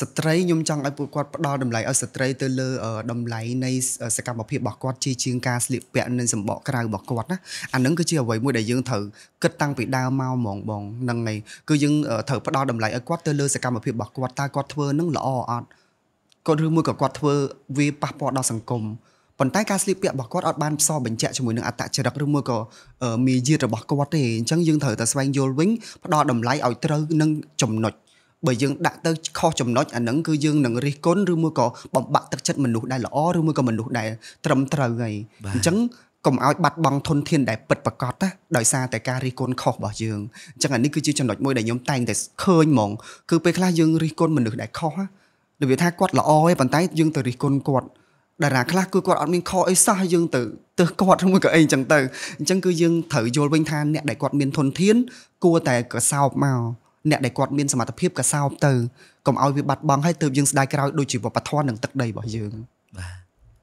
ស្ត្រីខ្ញុំចង់ឲ្យពួកគាត់ផ្ដល់តម្លៃឲ្យស្ត្រីទៅលើតម្លៃនៃ សកម្មភាពរបស់គាត់ជាជាងការស្លៀកពាក់និងសម្បកក្រៅរបស់គាត់ណាអានឹងគឺជាអ្វីមួយដែលយើងត្រូវគិតតាំងពីដើមមកហ្មងបងហ្នឹងហើយគឺយើងត្រូវផ្ដល់តម្លៃឲ្យគាត់ទៅលើសកម្មភាពរបស់គាត់តើគាត់ធ្វើនឹងល្អអត់គាត់ឬមួយក៏គាត់ធ្វើវាប៉ះពាល់ដល់សង្គមប៉ុន្តែការស្លៀកពាក់របស់គាត់អត់បានផ្សព្វបញ្ជាក់ជាមួយនឹងអត្តចរិតឬមួយក៏មាយាទរបស់គាត់ទេអញ្ចឹងយើងត្រូវតែស្វែងយល់វិញផ្ដល់តម្លៃឲ្យត្រូវនឹងចំណុចបើយើងដាក់ទៅខុសចំណុចអាហ្នឹងគឺយើងនឹងរិះគន់ឬមួយក៏បំបាក់ទឹកចិត្តមនុស្សដែលល្អឬមួយក៏មនុស្សដែលត្រឹមត្រូវហើយអញ្ចឹងកុំឲ្យបាត់បង់ធនធានដែលពិតប្រាកដណាដោយសារតែការរិះគន់ខុសរបស់យើងអញ្ចឹងអានេះគឺជាចំណុចមួយដែលខ្ញុំតែងតែឃើញហ្មង គឺពេលខ្លះយើងរិះគន់មនុស្សដែលខុសណាដូចវាថាគាត់ល្អទេប៉ុន្តែយើងទៅរិះគន់គាត់តារាខ្លះគឺគាត់អត់មានខអីសោះយើងទៅទៅគាត់ឬមួយក៏អីអញ្ចឹងទៅអញ្ចឹងគឺយើងត្រូវយល់វិញថាអ្នកដែលគាត់មានធនធាន គួរតែកសោបមកអ្នកដែលគាត់មានសមត្ថភាពកសោបទៅកុំឲ្យវាបាត់បង់ហើយទើបយើងស្ដាយក្រោយដូចជាវប្បធម៌និងទឹកដីរបស់យើង។